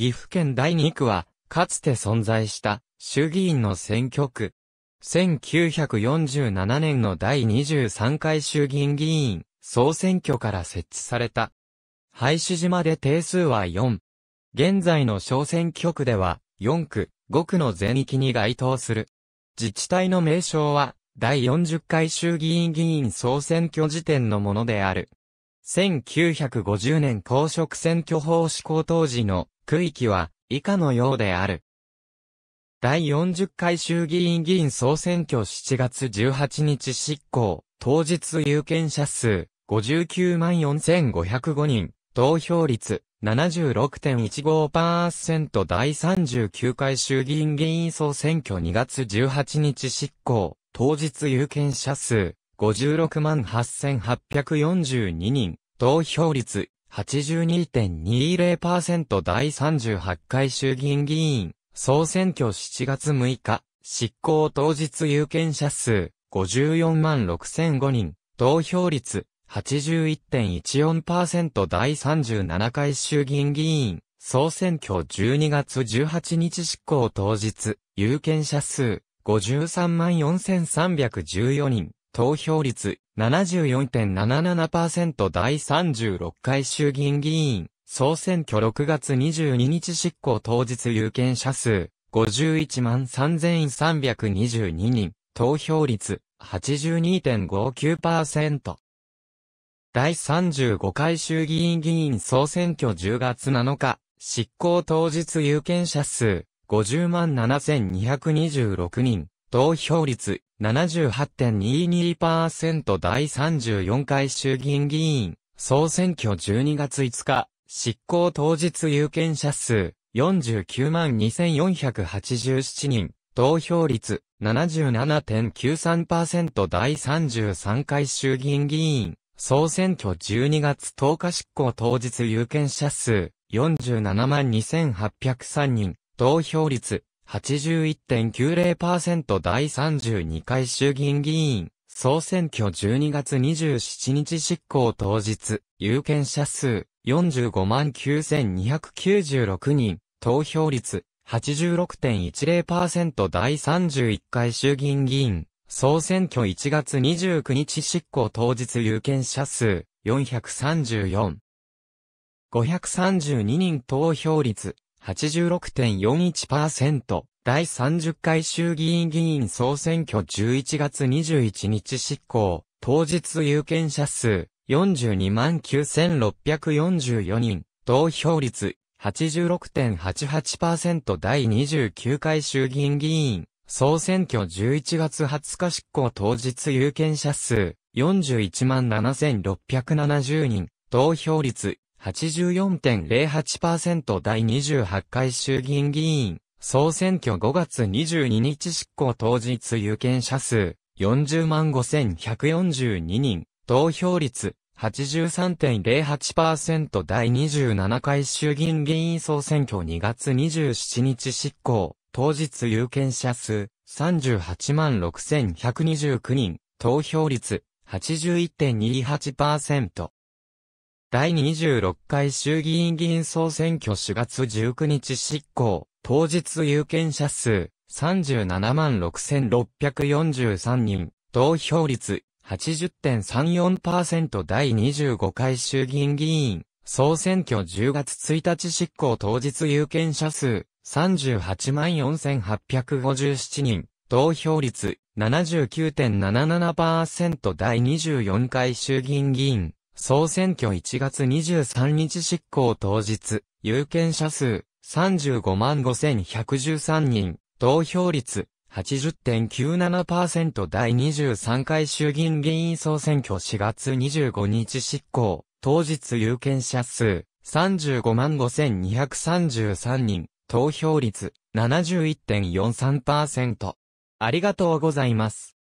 岐阜県第2区は、かつて存在した衆議院の選挙区。1947年の第23回衆議院議員総選挙から設置された。廃止島で定数は4。現在の小選挙区では4区、5区の全域に該当する。自治体の名称は第40回衆議院議員総選挙時点のものである。1950年公職選挙法施行当時の区域は以下のようである。第40回衆議院議員総選挙7月18日執行、当日有権者数59万4505人、投票率76.15%第39回衆議院議員総選挙2月18日執行、当日有権者数56万8842人、投票率82.20%第38回衆議院議員、総選挙7月6日、執行当日有権者数、54万6005人、投票率、81.14%第37回衆議院議員、総選挙12月18日執行当日、有権者数、53万4314人、投票率74.77%第36回衆議院議員、総選挙6月22日執行当日有権者数、51万3322人、投票率82.59%。第35回衆議院議員総選挙10月7日、執行当日有権者数、50万7226人、投票率78.22%第34回衆議院議員、総選挙12月5日、執行当日有権者数49万2487人、投票率77.93%第33回衆議院議員、総選挙12月10日執行当日有権者数47万2803人、投票率81.90%第32回衆議院議員、総選挙12月27日執行当日、有権者数45 9296人、投票率86.10%第31回衆議院議員、総選挙1月29日執行当日有権者数434。532人投票率86.41%、第30回衆議院議員総選挙11月21日執行、当日有権者数429,644人、投票率86.88%第29回衆議院議員、総選挙11月20日執行当日有権者数41 7670人、投票率84.08%第28回衆議院議員、総選挙5月22日執行当日有権者数、40万5142人、投票率、83.08%第27回衆議院議員総選挙2月27日執行、当日有権者数、38万6129人、投票率、81.28%。第26回衆議院議員総選挙4月19日執行、当日有権者数37万6643人、投票率80.34%第25回衆議院議員総選挙10月1日執行当日有権者数38万4857人、投票率79.77%第24回衆議院議員総選挙1月23日執行当日、有権者数35万5113人、投票率80.97%第23回衆議院議員総選挙4月25日執行、当日有権者数35万5233人、投票率71.43%。ありがとうございます。